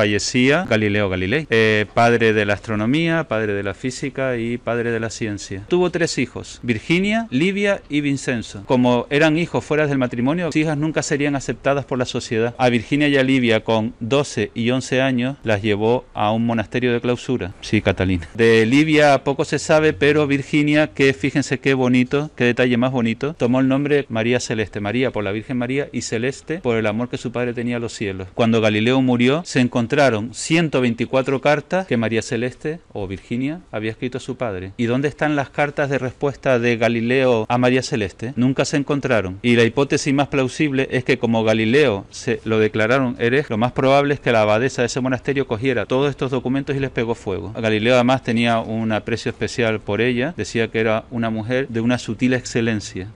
fallecía Galileo Galilei, eh, padre de la astronomía, padre de la física y padre de la ciencia. Tuvo tres hijos, Virginia, Livia y Vincenzo. Como eran hijos fuera del matrimonio, sus hijas nunca serían aceptadas por la sociedad. A Virginia y a Livia, con 12 y 11 años, las llevó a un monasterio de clausura. Sí, Catalina. De Livia poco se sabe, pero Virginia, que fíjense qué bonito, qué detalle más bonito, tomó el nombre María Celeste, María por la Virgen María y Celeste por el amor que su padre tenía a los cielos. Cuando Galileo murió, se encontró encontraron 124 cartas que María Celeste o Virginia había escrito a su padre. ¿Y dónde están las cartas de respuesta de Galileo a María Celeste? Nunca se encontraron. Y la hipótesis más plausible es que como Galileo se lo declararon hereje, lo más probable es que la abadesa de ese monasterio cogiera todos estos documentos y les pegó fuego. Galileo además tenía un aprecio especial por ella, decía que era una mujer de una sutil excelencia.